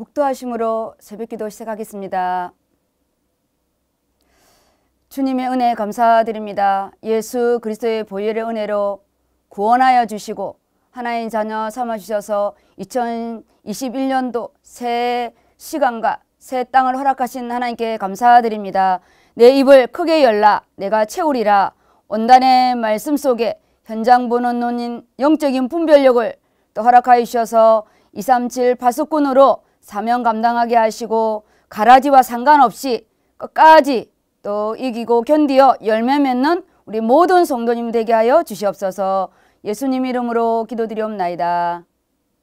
묵도하심으로 새벽기도 시작하겠습니다. 주님의 은혜 감사드립니다. 예수 그리스도의 보혈의 은혜로 구원하여 주시고 하나님 자녀 삼아 주셔서 2021년도 새 시간과 새 땅을 허락하신 하나님께 감사드립니다. 내 입을 크게 열라 내가 채우리라 원단의 말씀 속에 현장 보는 논인 영적인 분별력을 또 허락하여 주셔서 237 파수꾼으로 사명 감당하게 하시고 가라지와 상관없이 끝까지 또 이기고 견디어 열매 맺는 우리 모든 성도님 되게 하여 주시옵소서 예수님 이름으로 기도드리옵나이다.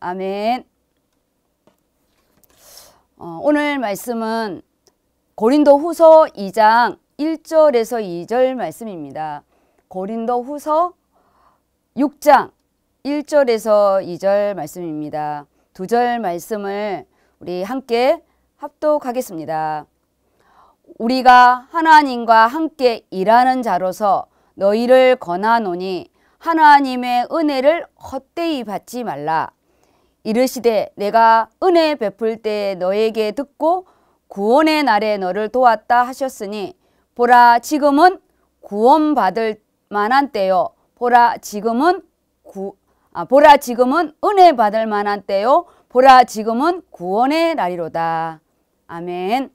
아멘 어, 오늘 말씀은 고린도 후서 2장 1절에서 2절 말씀입니다. 고린도 후서 6장 1절에서 2절 말씀입니다. 두 절 말씀을 우리 함께 합독하겠습니다. 우리가 하나님과 함께 일하는 자로서 너희를 권하노니 하나님의 은혜를 헛되이 받지 말라. 이르시되 내가 은혜 베풀 때 너에게 듣고 구원의 날에 너를 도왔다 하셨으니 보라 지금은 구원받을 만한 때요. 보라 지금은 구, 아, 보라 지금은 은혜 받을 만한 때요. 보라 지금은 구원의 날이로다. 아멘.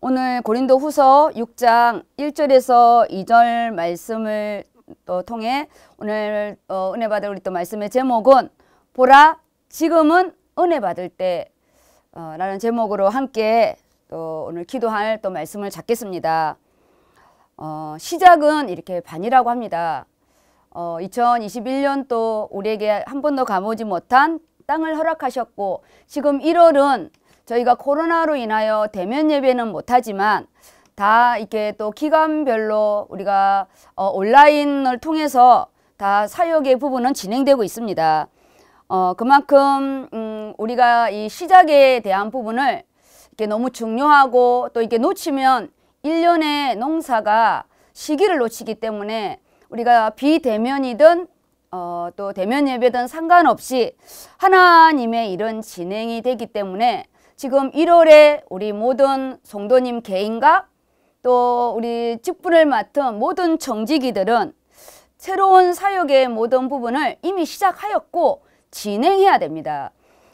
오늘 고린도 후서 6장 1절에서 2절 말씀을 또 통해 오늘 어, 은혜 받을 우리 또 말씀의 제목은 보라 지금은 은혜 받을 때 어, 라는 제목으로 함께 또 오늘 기도할 또 말씀을 잡겠습니다. 어, 시작은 이렇게 반이라고 합니다. 어, 2021년 도 우리에게 한 번도 가보지 못한 땅을 허락하셨고 지금 1월은 저희가 코로나로 인하여 대면 예배는 못하지만 다 이렇게 또 기간별로 우리가 어, 온라인을 통해서 다 사역의 부분은 진행되고 있습니다. 어, 그만큼 음, 우리가 이 시작에 대한 부분을 이렇게 너무 중요하고 또 이렇게 놓치면 일년의 농사가 시기를 놓치기 때문에 우리가 비대면이든 어, 또 대면 예배든 상관없이 하나님의 이런 진행이 되기 때문에 지금 1월에 우리 모든 성도님 개인과 또 우리 직분을 맡은 모든 정직이들은 새로운 사역의 모든 부분을 이미 시작하였고 진행해야 됩니다.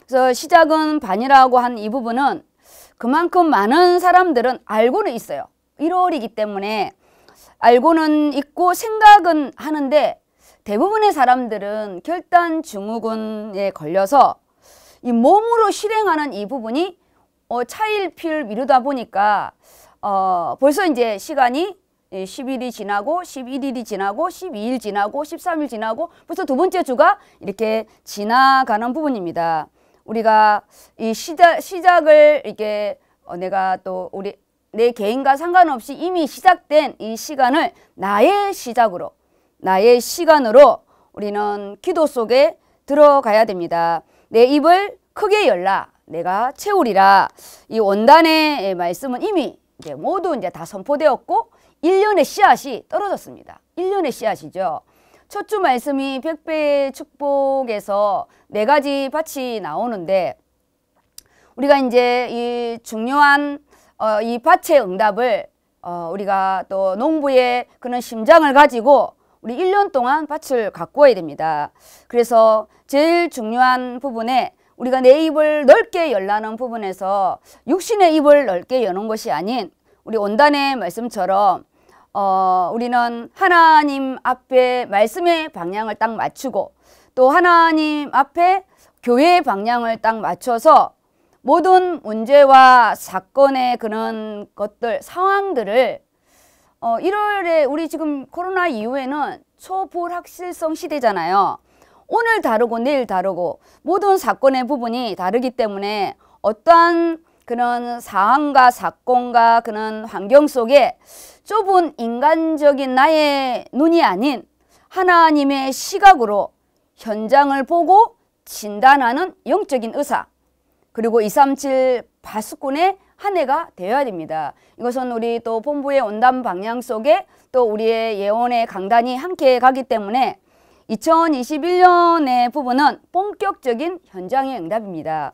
그래서 시작은 반이라고 한 이 부분은 그만큼 많은 사람들은 알고는 있어요. 1월이기 때문에 알고는 있고 생각은 하는데 대부분의 사람들은 결단 증후군에 걸려서 이 몸으로 실행하는 이 부분이 어, 차일피일 미루다 보니까 어, 벌써 이제 시간이 10일이 예, 지나고 11일이 지나고 12일 지나고 13일 지나고 벌써 두 번째 주가 이렇게 지나가는 부분입니다. 우리가 이 시작, 시작을 이렇게 어, 내가 또 우리 내 개인과 상관없이 이미 시작된 이 시간을 나의 시작으로 나의 시간으로 우리는 기도 속에 들어가야 됩니다. 내 입을 크게 열라 내가 채우리라 이 원단의 말씀은 이미 이제 모두 이제 다 선포되었고 일년의 씨앗이 떨어졌습니다. 일년의 씨앗이죠. 첫 주 말씀이 백배의 축복에서 네 가지 밭이 나오는데 우리가 이제 이 중요한 어, 이 밭의 응답을 어, 우리가 또 농부의 그런 심장을 가지고 우리 1년 동안 밭을 가꾸어야 됩니다. 그래서 제일 중요한 부분에 우리가 내 입을 넓게 열라는 부분에서 육신의 입을 넓게 여는 것이 아닌 우리 온단의 말씀처럼 어, 우리는 하나님 앞에 말씀의 방향을 딱 맞추고 또 하나님 앞에 교회의 방향을 딱 맞춰서 모든 문제와 사건의 그런 것들, 상황들을 어, 1월에 우리 지금 코로나 이후에는 초불확실성 시대잖아요. 오늘 다르고 내일 다르고 모든 사건의 부분이 다르기 때문에 어떠한 그런 상황과 사건과 그런 환경 속에 좁은 인간적인 나의 눈이 아닌 하나님의 시각으로 현장을 보고 진단하는 영적인 의사 그리고 237바스꾼의한 해가 되어야 됩니다. 이것은 우리 또 본부의 온담 방향 속에 또 우리의 예언의 강단이 함께 가기 때문에 2021년의 부분은 본격적인 현장의 응답입니다.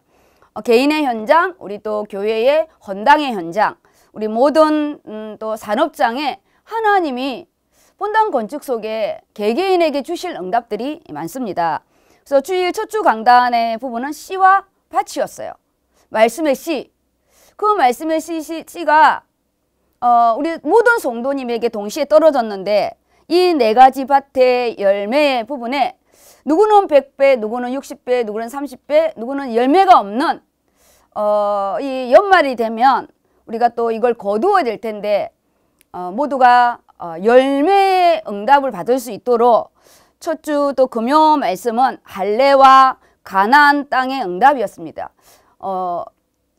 어, 개인의 현장, 우리 또 교회의 헌당의 현장, 우리 모든 음, 또 산업장에 하나님이 본당 건축 속에 개개인에게 주실 응답들이 많습니다. 그래서 주일 첫 주 강단의 부분은 씨와 바치었어요. 말씀의 씨. 그 말씀의 시, 시, 씨가 어, 우리 모든 성도님에게 동시에 떨어졌는데 이 네 가지 밭의 열매 부분에 누구는 100배, 누구는 60배, 누구는 30배, 누구는 열매가 없는 어, 이 연말이 되면 우리가 또 이걸 거두어야 될 텐데 어, 모두가 어, 열매의 응답을 받을 수 있도록 첫 주 또 금요 말씀은 할례와 가나안 땅의 응답이었습니다. 어,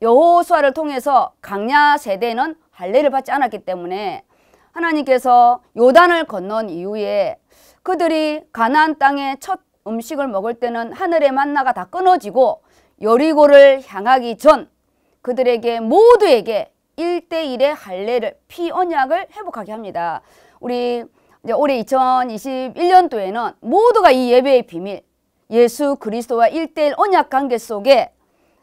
여호수아를 통해서 강야 세대는 할례를 받지 않았기 때문에 하나님께서 요단을 건넌 이후에 그들이 가나안 땅의 첫 음식을 먹을 때는 하늘의 만나가 다 끊어지고 여리고를 향하기 전 그들에게 모두에게 일대일의 할례를 피 언약을 회복하게 합니다. 우리 이제 올해 2021년도에는 모두가 이 예배의 비밀 예수 그리스도와 일대일 언약 관계 속에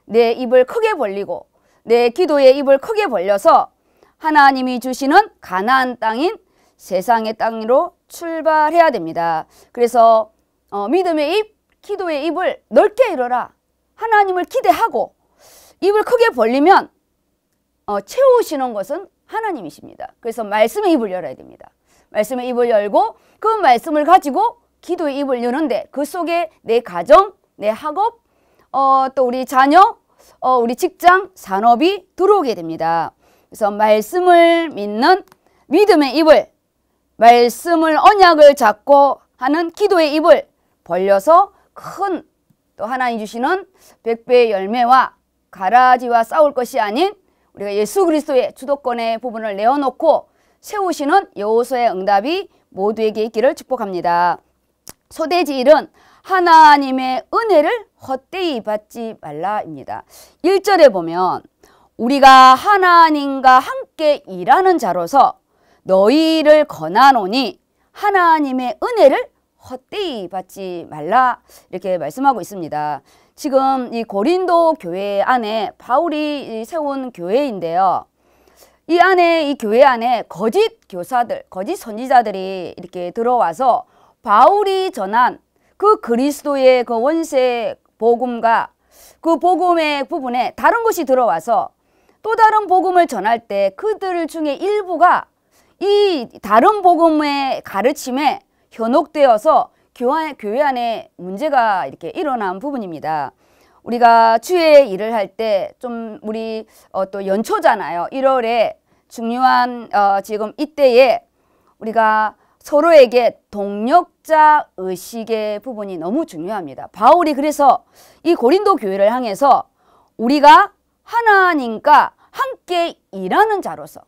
내 입을 크게 벌리고 내 기도의 입을 크게 벌려서 하나님이 주시는 가나안 땅인 세상의 땅으로 출발해야 됩니다. 그래서 어, 믿음의 입, 기도의 입을 넓게 열어라. 하나님을 기대하고 입을 크게 벌리면 어, 채우시는 것은 하나님이십니다. 그래서 말씀의 입을 열어야 됩니다. 말씀의 입을 열고 그 말씀을 가지고 기도의 입을 여는데 그 속에 내 가정, 내 학업, 어, 또 우리 자녀, 어, 우리 직장, 산업이 들어오게 됩니다. 그래서 말씀을 믿는 믿음의 입을, 말씀을 언약을 잡고 하는 기도의 입을 벌려서 큰 또 하나님 주시는 백배의 열매와 가라지와 싸울 것이 아닌 우리가 예수 그리스도의 주도권의 부분을 내어놓고 세우시는 여호수의 응답이 모두에게 있기를 축복합니다. 소대지 일은 하나님의 은혜를 헛되이 받지 말라입니다. 1절에 보면 우리가 하나님과 함께 일하는 자로서 너희를 권하노니 하나님의 은혜를 헛되이 받지 말라 이렇게 말씀하고 있습니다. 지금 이 고린도 교회 안에 바울이 세운 교회인데요. 이 안에 이 교회 안에 거짓 교사들, 거짓 선지자들이 이렇게 들어와서 바울이 전한 그 그리스도의 그 원세 복음과 그 복음의 부분에 다른 것이 들어와서 또 다른 복음을 전할 때 그들 중에 일부가 이 다른 복음의 가르침에 현혹되어서 교회 안에 문제가 이렇게 일어난 부분입니다. 우리가 주의 일을 할 때 좀 우리 어, 또 연초잖아요. 1월에 중요한 어, 지금 이때에 우리가 서로에게 동력 목자 의식의 부분이 너무 중요합니다. 바울이 그래서 이 고린도 교회를 향해서 우리가 하나님과 함께 일하는 자로서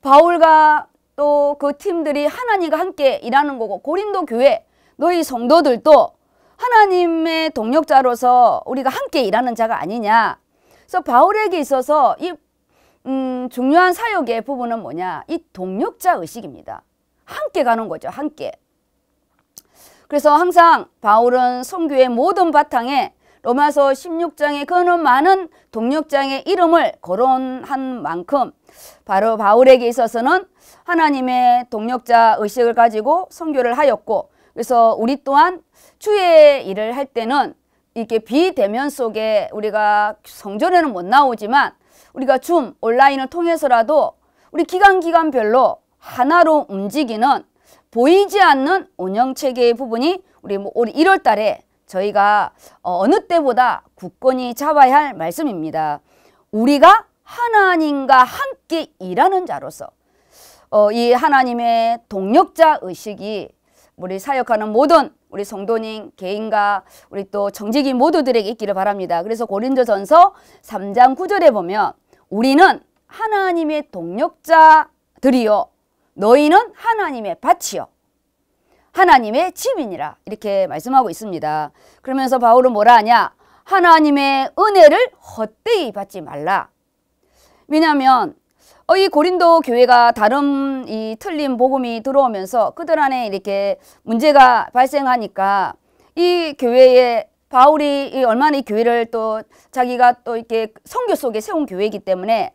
바울과 또 그 팀들이 하나님과 함께 일하는 거고 고린도 교회 너희 성도들도 하나님의 동력자로서 우리가 함께 일하는 자가 아니냐. 그래서 바울에게 있어서 이 음, 중요한 사역의 부분은 뭐냐? 이 동력자 의식입니다. 함께 가는 거죠. 함께. 그래서 항상 바울은 성교의 모든 바탕에 로마서 16장에 그는 많은 동력장의 이름을 거론한 만큼 바로 바울에게 있어서는 하나님의 동력자 의식을 가지고 성교를 하였고 그래서 우리 또한 주의 일을 할 때는 이렇게 비대면 속에 우리가 성전에는 못 나오지만 우리가 줌 온라인을 통해서라도 우리 기간 기간별로 하나로 움직이는 보이지 않는 운영 체계의 부분이 우리 뭐 1월 달에 저희가 어, 어느 때보다 굳건히 잡아야 할 말씀입니다. 우리가 하나님과 함께 일하는 자로서 어, 이 하나님의 동력자 의식이 우리 사역하는 모든 우리 성도님 개인과 우리 또 정직인 모두들에게 있기를 바랍니다. 그래서 고린도전서 3장 9절에 보면 우리는 하나님의 동력자들이요 너희는 하나님의 밭이요. 하나님의 집이니라. 이렇게 말씀하고 있습니다. 그러면서 바울은 뭐라 하냐? 하나님의 은혜를 헛되이 받지 말라. 왜냐하면 어, 이 고린도 교회가 다른 이 틀린 복음이 들어오면서 그들 안에 이렇게 문제가 발생하니까 이 교회에 바울이 얼마나 이 교회를 또 자기가 또 이렇게 성교 속에 세운 교회이기 때문에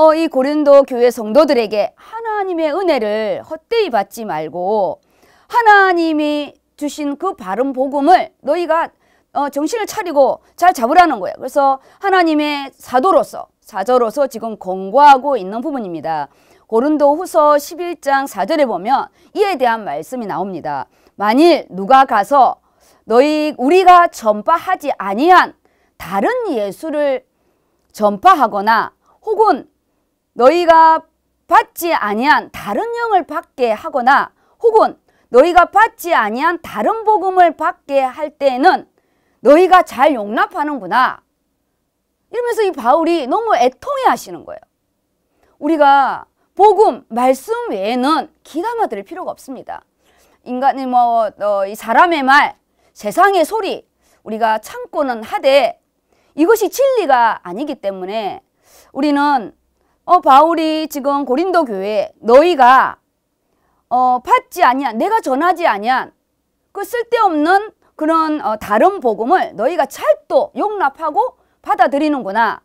어, 이 고린도 교회 성도들에게 하나님의 은혜를 헛되이 받지 말고 하나님이 주신 그 바른 복음을 너희가 어, 정신을 차리고 잘 잡으라는 거예요. 그래서 하나님의 사도로서 사저로서 지금 권고하고 있는 부분입니다. 고린도 후서 11장 4절에 보면 이에 대한 말씀이 나옵니다. 만일 누가 가서 너희 우리가 전파하지 아니한 다른 예수를 전파하거나 혹은 너희가 받지 아니한 다른 영을 받게 하거나 혹은 너희가 받지 아니한 다른 복음을 받게 할 때에는 너희가 잘 용납하는구나. 이러면서 이 바울이 너무 애통해 하시는 거예요. 우리가 복음, 말씀 외에는 기가 막을 필요가 없습니다. 인간의 뭐, 어, 이 사람의 말, 세상의 소리, 우리가 참고는 하되 이것이 진리가 아니기 때문에 우리는 어 바울이 지금 고린도 교회에 너희가 어 받지 아니한 내가 전하지 아니한 그 쓸데없는 그런 어, 다른 복음을 너희가 찰도 용납하고 받아들이는구나.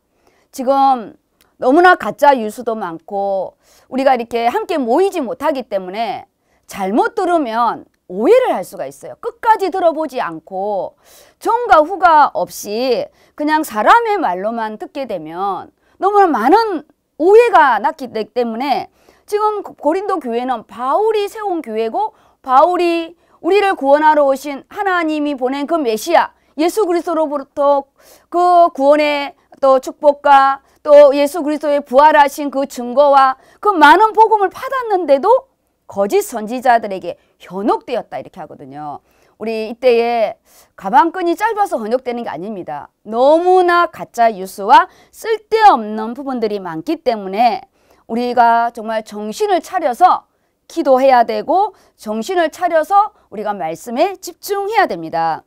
지금 너무나 가짜 유수도 많고 우리가 이렇게 함께 모이지 못하기 때문에 잘못 들으면 오해를 할 수가 있어요. 끝까지 들어보지 않고 전과 후가 없이 그냥 사람의 말로만 듣게 되면 너무나 많은 오해가 났기 때문에 지금 고린도 교회는 바울이 세운 교회고 바울이 우리를 구원하러 오신 하나님이 보낸 그 메시아 예수 그리스도로부터 그 구원의 또 축복과 또 예수 그리스도의 부활하신 그 증거와 그 많은 복음을 받았는데도 거짓 선지자들에게 현혹되었다 이렇게 하거든요. 우리 이때에 가방끈이 짧아서 번역되는 게 아닙니다. 너무나 가짜 뉴스와 쓸데없는 부분들이 많기 때문에 우리가 정말 정신을 차려서 기도해야 되고 정신을 차려서 우리가 말씀에 집중해야 됩니다.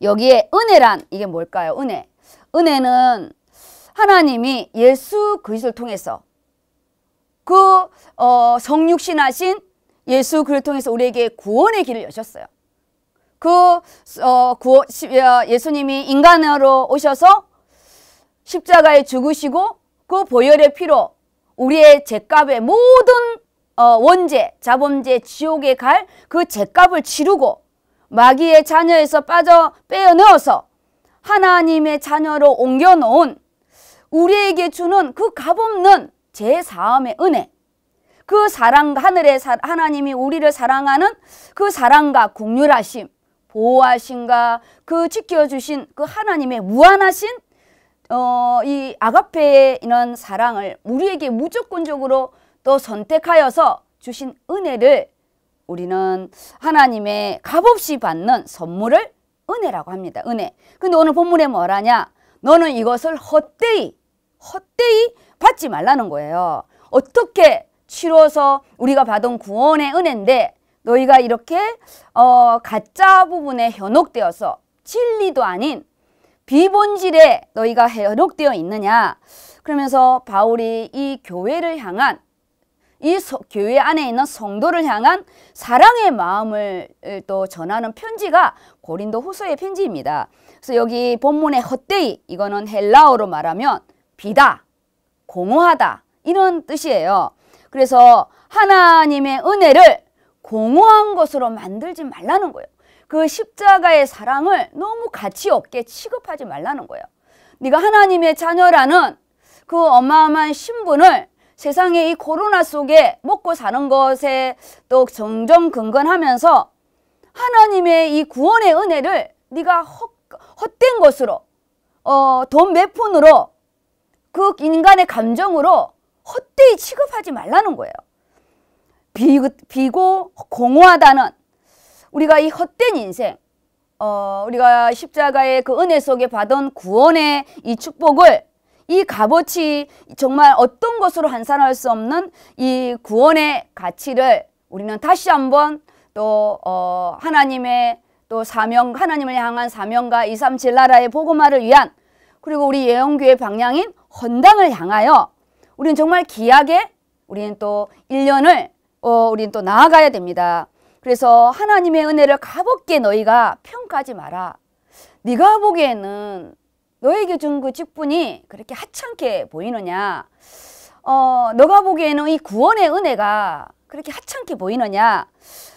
여기에 은혜란 이게 뭘까요? 은혜. 은혜는 하나님이 예수 그리스도를 통해서 그 어, 성육신하신 예수 그리스도를 통해서 우리에게 구원의 길을 여셨어요. 그 어, 구 어, 예수님이 인간으로 오셔서 십자가에 죽으시고 그 보혈의 피로 우리의 죄값의 모든 어, 원죄, 자범죄, 지옥에 갈그 죄값을 치르고 마귀의 자녀에서 빠져 빼어넣어서 하나님의 자녀로 옮겨놓은 우리에게 주는 그 값없는 제사함의 은혜 그 사랑, 하늘의 사, 하나님이 우리를 사랑하는 그 사랑과 국률하심 보호하신가 그 지켜주신 그 하나님의 무한하신 어, 이 아가페의 이런 사랑을 우리에게 무조건적으로 또 선택하여서 주신 은혜를 우리는 하나님의 값없이 받는 선물을 은혜라고 합니다. 은혜. 근데 오늘 본문에 뭐라냐? 너는 이것을 헛되이, 헛되이 받지 말라는 거예요. 어떻게 치러서 우리가 받은 구원의 은혜인데 너희가 이렇게 어, 가짜 부분에 현혹되어서 진리도 아닌 비본질에 너희가 현혹되어 있느냐 그러면서 바울이 이 교회를 향한 이 소, 교회 안에 있는 성도를 향한 사랑의 마음을 또 전하는 편지가 고린도 후서의 편지입니다. 그래서 여기 본문의 헛되이 이거는 헬라어로 말하면 비다, 공허하다 이런 뜻이에요. 그래서 하나님의 은혜를 공허한 것으로 만들지 말라는 거예요. 그 십자가의 사랑을 너무 가치 없게 취급하지 말라는 거예요. 네가 하나님의 자녀라는 그 어마어마한 신분을 세상의 이 코로나 속에 먹고 사는 것에 또 정정 근근하면서 하나님의 이 구원의 은혜를 네가 헛, 헛된 것으로 어, 돈 몇 푼으로 그 인간의 감정으로 헛되이 취급하지 말라는 거예요. 비, 비고 공허하다는 우리가 이 헛된 인생 어, 우리가 십자가의 그 은혜 속에 받은 구원의 이 축복을 이 값어치 정말 어떤 것으로 환산할 수 없는 이 구원의 가치를 우리는 다시 한번 또 어, 하나님의 또 사명 하나님을 향한 사명과 이삼칠 나라의 복음화를 위한 그리고 우리 예언교회 방향인 헌당을 향하여 우리는 정말 기하게 우리는 또 1년을 어, 우린 또 나아가야 됩니다. 그래서 하나님의 은혜를 가볍게 너희가 평가하지 마라. 네가 보기에는 너에게 준 그 직분이 그렇게 하찮게 보이느냐? 어, 너가 보기에는 이 구원의 은혜가 그렇게 하찮게 보이느냐?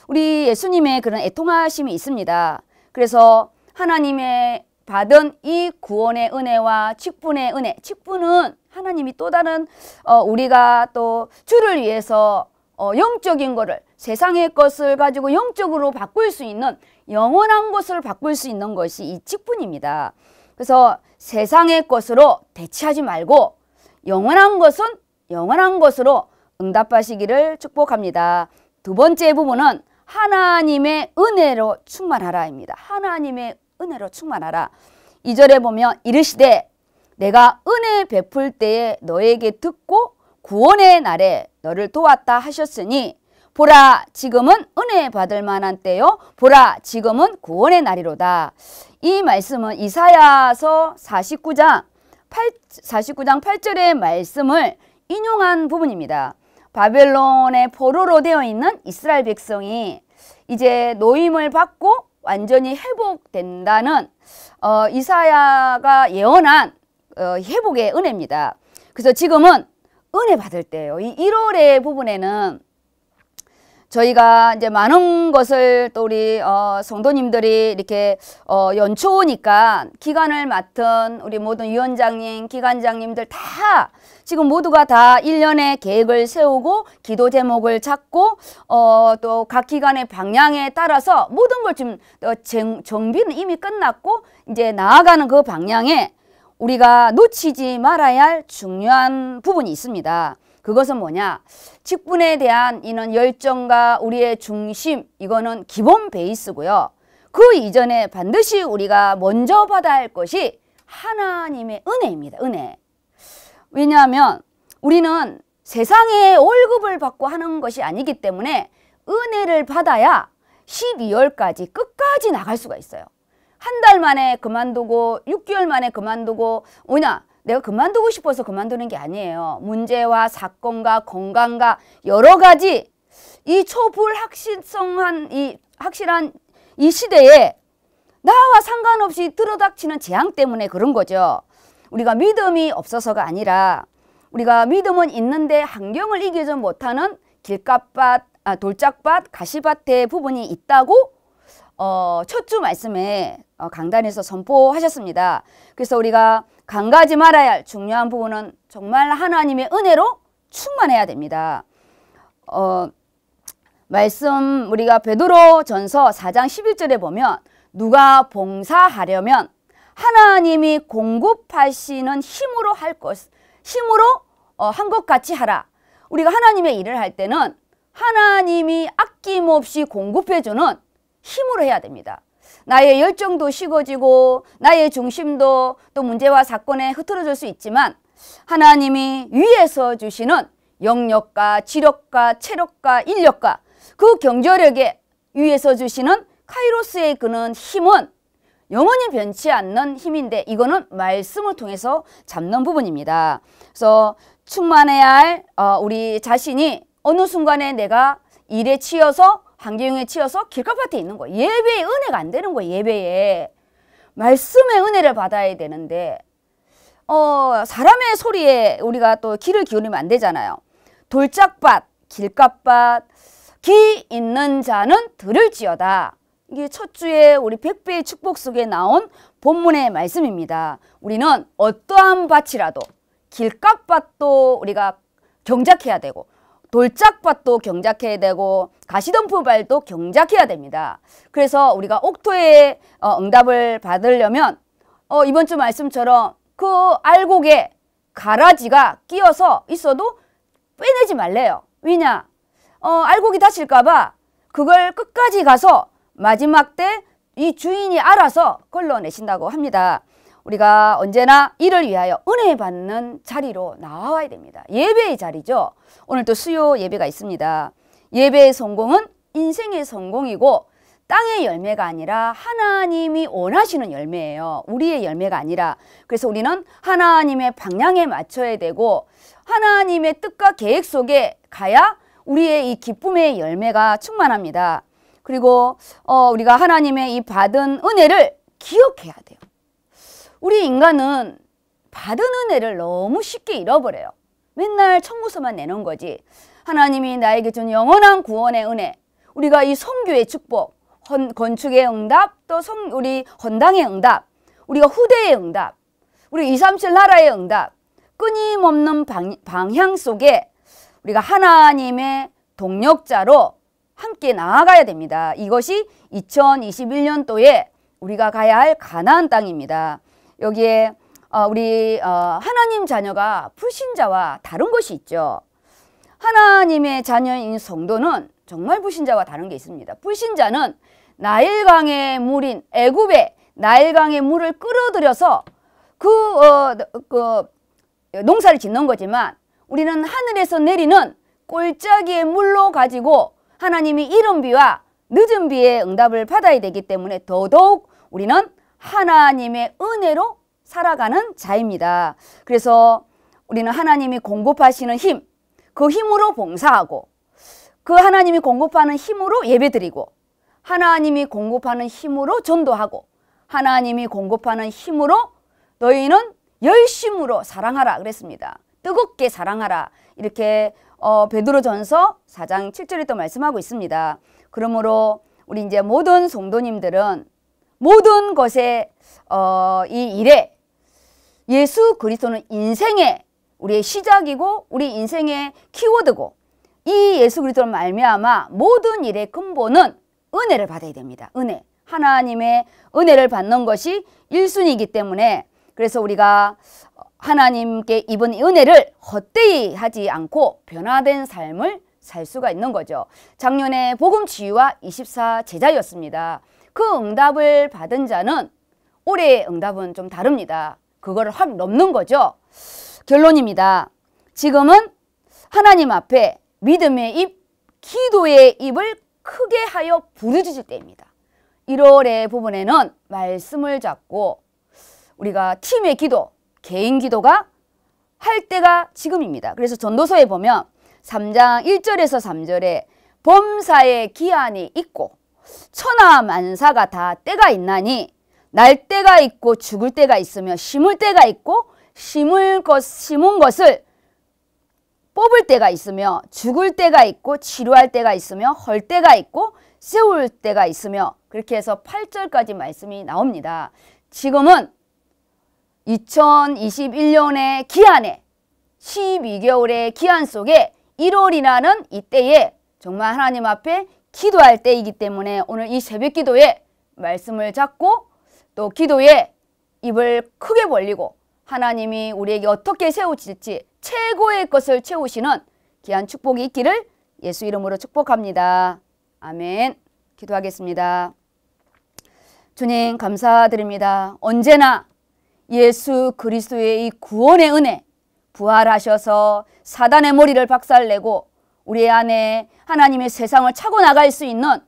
우리 예수님의 그런 애통하심이 있습니다. 그래서 하나님의 받은 이 구원의 은혜와 직분의 은혜, 직분은 하나님이 또 다른 어, 우리가 또 주를 위해서 어, 영적인 것을 세상의 것을 가지고 영적으로 바꿀 수 있는 영원한 것을 바꿀 수 있는 것이 이 직분입니다. 그래서 세상의 것으로 대체하지 말고 영원한 것은 영원한 것으로 응답하시기를 축복합니다. 두 번째 부분은 하나님의 은혜로 충만하라입니다. 하나님의 은혜로 충만하라. 이절에 보면 이르시되 내가 은혜 베풀 때에 너에게 듣고 구원의 날에 너를 도왔다 하셨으니 보라 지금은 은혜 받을 만한 때요 보라 지금은 구원의 날이로다 이 말씀은 이사야서 49장 8, 49장 8절의 말씀을 인용한 부분입니다 바벨론의 포로로 되어 있는 이스라엘 백성이 이제 노임을 받고 완전히 회복된다는 어, 이사야가 예언한 어, 회복의 은혜입니다 그래서 지금은 은혜 받을 때예요. 이 1월의 부분에는 저희가 이제 많은 것을 또 우리 어, 성도님들이 이렇게 어, 연초니까 기간을 맡은 우리 모든 위원장님, 기관장님들 다 지금 모두가 다 1년의 계획을 세우고 기도 제목을 찾고 어, 또 각 기관의 방향에 따라서 모든 걸 지금 어, 정비는 이미 끝났고 이제 나아가는 그 방향에 우리가 놓치지 말아야 할 중요한 부분이 있습니다. 그것은 뭐냐? 직분에 대한 이런 열정과 우리의 중심, 이거는 기본 베이스고요. 그 이전에 반드시 우리가 먼저 받아야 할 것이 하나님의 은혜입니다. 은혜. 왜냐하면 우리는 세상의 월급을 받고 하는 것이 아니기 때문에 은혜를 받아야 12월까지 끝까지 나갈 수가 있어요. 한달 만에 그만두고 6개월 만에 그만두고 뭐냐 내가 그만두고 싶어서 그만두는 게 아니에요. 문제와 사건과 건강과 여러 가지 이 초불 확실성한 이 확실한 이 시대에 나와 상관없이 들어닥치는 재앙 때문에 그런 거죠. 우리가 믿음이 없어서가 아니라 우리가 믿음은 있는데 환경을 이기지 못하는 길값밭, 아, 돌짝밭, 가시밭의 부분이 있다고 어, 첫 주 말씀에 어, 강단에서 선포하셨습니다. 그래서 우리가 간과하지 말아야 할 중요한 부분은 정말 하나님의 은혜로 충만해야 됩니다. 어, 말씀 우리가 베드로 전서 4장 11절에 보면 누가 봉사하려면 하나님이 공급하시는 힘으로 할 것, 힘으로 어, 한것 같이 하라. 우리가 하나님의 일을 할 때는 하나님이 아낌없이 공급해주는 힘으로 해야 됩니다. 나의 열정도 식어지고 나의 중심도 또 문제와 사건에 흐트러질 수 있지만 하나님이 위에서 주시는 영력과 지력과 체력과 인력과 그 경제력에 위에서 주시는 카이로스의 그는 힘은 영원히 변치 않는 힘인데 이거는 말씀을 통해서 잡는 부분입니다. 그래서 충만해야 할 어, 우리 자신이 어느 순간에 내가 일에 치여서 한기형에 치여서 길가밭에 있는 거예요. 예배의 은혜가 안 되는 거예요. 예배에. 말씀의 은혜를 받아야 되는데 어, 사람의 소리에 우리가 또 귀를 기울이면 안 되잖아요. 돌짝밭, 길값밭, 귀 있는 자는 들을지어다. 이게 첫 주에 우리 백배의 축복 속에 나온 본문의 말씀입니다. 우리는 어떠한 밭이라도 길값밭도 우리가 경작해야 되고 돌짝밭도 경작해야 되고 가시덤프발도 경작해야 됩니다. 그래서 우리가 옥토의 어, 응답을 받으려면 어, 이번 주 말씀처럼 그 알곡에 가라지가 끼어서 있어도 빼내지 말래요. 왜냐? 어, 알곡이 다칠까봐 그걸 끝까지 가서 마지막 때 이 주인이 알아서 걸러내신다고 합니다. 우리가 언제나 이를 위하여 은혜 받는 자리로 나와야 됩니다. 예배의 자리죠. 오늘 또 수요 예배가 있습니다. 예배의 성공은 인생의 성공이고 땅의 열매가 아니라 하나님이 원하시는 열매예요. 우리의 열매가 아니라. 그래서 우리는 하나님의 방향에 맞춰야 되고 하나님의 뜻과 계획 속에 가야 우리의 이 기쁨의 열매가 충만합니다. 그리고 어, 우리가 하나님의 이 받은 은혜를 기억해야 돼요. 우리 인간은 받은 은혜를 너무 쉽게 잃어버려요. 맨날 청구서만 내는 거지. 하나님이 나에게 준 영원한 구원의 은혜, 우리가 이 성교의 축복, 헌, 건축의 응답, 또 성, 우리 헌당의 응답, 우리가 후대의 응답, 우리 237 나라의 응답, 끊임없는 방, 방향 속에 우리가 하나님의 동력자로 함께 나아가야 됩니다. 이것이 2021년도에 우리가 가야 할 가나안 땅입니다. 여기에 어, 우리 어, 하나님 자녀가 불신자와 다른 것이 있죠. 하나님의 자녀인 성도는 정말 불신자와 다른 게 있습니다. 불신자는 나일강의 물인 애굽의 나일강의 물을 끌어들여서 그, 어, 그 농사를 짓는 거지만 우리는 하늘에서 내리는 꼴짜기의 물로 가지고 하나님이 이른 비와 늦은 비의 응답을 받아야 되기 때문에 더더욱 우리는 하나님의 은혜로 살아가는 자입니다. 그래서 우리는 하나님이 공급하시는 힘, 그 힘으로 봉사하고, 그 하나님이 공급하는 힘으로 예배드리고, 하나님이 공급하는 힘으로 전도하고, 하나님이 공급하는 힘으로 너희는 열심으로 사랑하라 그랬습니다. 뜨겁게 사랑하라. 이렇게 어, 베드로전서 4장 7절에 또 말씀하고 있습니다. 그러므로 우리 이제 모든 성도님들은 모든 것에 어, 이 일에 예수 그리스도는 인생의 우리의 시작이고 우리 인생의 키워드고 이 예수 그리스도를 말미암아 모든 일의 근본은 은혜를 받아야 됩니다. 은혜. 하나님의 은혜를 받는 것이 일순이기 때문에 그래서 우리가 하나님께 입은 은혜를 헛되이 하지 않고 변화된 삶을 살 수가 있는 거죠. 작년에 복음 치유와 24 제자였습니다. 그 응답을 받은 자는 올해의 응답은 좀 다릅니다. 그거를 확 넘는 거죠. 결론입니다. 지금은 하나님 앞에 믿음의 입, 기도의 입을 크게 하여 부르짖을 때입니다. 1월의 부분에는 말씀을 잡고 우리가 팀의 기도, 개인 기도가 할 때가 지금입니다. 그래서 전도서에 보면 3장 1절에서 3절에 범사의 기한이 있고 천하 만사가 다 때가 있나니 날 때가 있고 죽을 때가 있으며 심을 때가 있고 심을 것 심은 것을 뽑을 때가 있으며 죽을 때가 있고 치료할 때가 있으며 헐 때가 있고 세울 때가 있으며 그렇게 해서 8절까지 말씀이 나옵니다. 지금은 2021년의 기한에 12개월의 기한 속에 1월이라는 이때에 정말 하나님 앞에 기도할 때이기 때문에 오늘 이 새벽 기도에 말씀을 잡고 또 기도에 입을 크게 벌리고 하나님이 우리에게 어떻게 세우실지 최고의 것을 채우시는 귀한 축복이 있기를 예수 이름으로 축복합니다. 아멘. 기도하겠습니다. 주님 감사드립니다. 언제나 예수 그리스도의 이 구원의 은혜 부활하셔서 사단의 머리를 박살내고 우리 안에 하나님의 세상을 차고 나갈 수 있는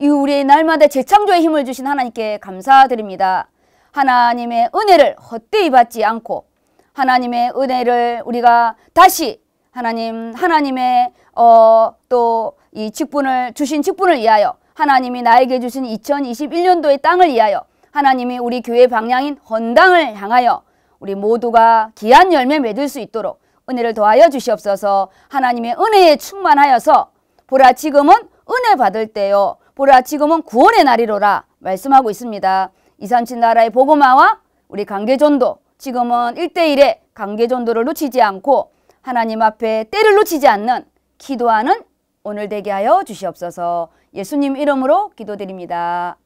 이 우리의 날마다 재창조의 힘을 주신 하나님께 감사드립니다. 하나님의 은혜를 헛되이 받지 않고 하나님의 은혜를 우리가 다시 하나님 하나님의 어, 또이 직분을 주신 직분을 위하여 하나님이 나에게 주신 2021년도의 땅을 위하여 하나님이 우리 교회 방향인 헌당을 향하여 우리 모두가 귀한 열매 맺을 수 있도록 은혜를 더하여 주시옵소서 하나님의 은혜에 충만하여서 보라 지금은 은혜 받을 때요 보라 지금은 구원의 날이로라 말씀하고 있습니다. 이삼친 나라의 보고마와 우리 강계존도 지금은 일대일의 강계존도를 놓치지 않고 하나님 앞에 때를 놓치지 않는 기도하는 오늘 되게 하여 주시옵소서 예수님 이름으로 기도드립니다.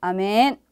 아멘.